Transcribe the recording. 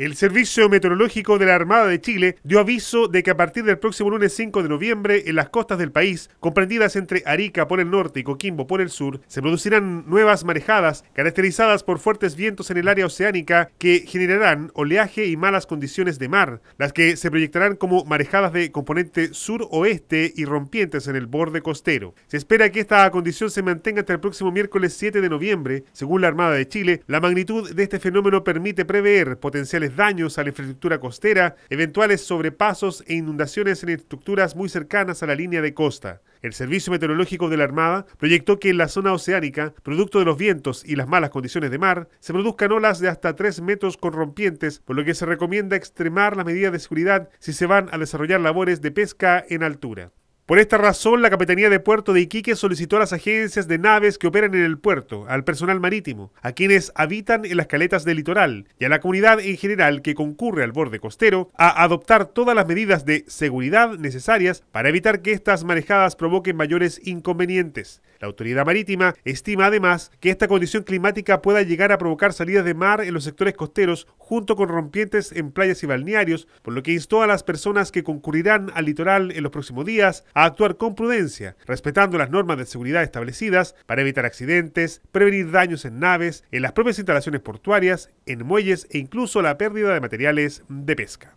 El Servicio Meteorológico de la Armada de Chile dio aviso de que a partir del próximo lunes 5 de noviembre en las costas del país, comprendidas entre Arica por el norte y Coquimbo por el sur, se producirán nuevas marejadas caracterizadas por fuertes vientos en el área oceánica que generarán oleaje y malas condiciones de mar, las que se proyectarán como marejadas de componente sur-oeste y rompientes en el borde costero. Se espera que esta condición se mantenga hasta el próximo miércoles 7 de noviembre. Según la Armada de Chile, la magnitud de este fenómeno permite prever potenciales daños a la infraestructura costera, eventuales sobrepasos e inundaciones en estructuras muy cercanas a la línea de costa. El Servicio Meteorológico de la Armada proyectó que en la zona oceánica, producto de los vientos y las malas condiciones de mar, se produzcan olas de hasta 3 metros con rompientes, por lo que se recomienda extremar las medidas de seguridad si se van a desarrollar labores de pesca en altura. Por esta razón, la Capitanía de Puerto de Iquique solicitó a las agencias de naves que operan en el puerto, al personal marítimo, a quienes habitan en las caletas del litoral y a la comunidad en general que concurre al borde costero, a adoptar todas las medidas de seguridad necesarias para evitar que estas marejadas provoquen mayores inconvenientes. La autoridad marítima estima además que esta condición climática pueda llegar a provocar salidas de mar en los sectores costeros junto con rompientes en playas y balnearios, por lo que instó a las personas que concurrirán al litoral en los próximos días actuar con prudencia, respetando las normas de seguridad establecidas para evitar accidentes, prevenir daños en naves, en las propias instalaciones portuarias, en muelles e incluso la pérdida de materiales de pesca.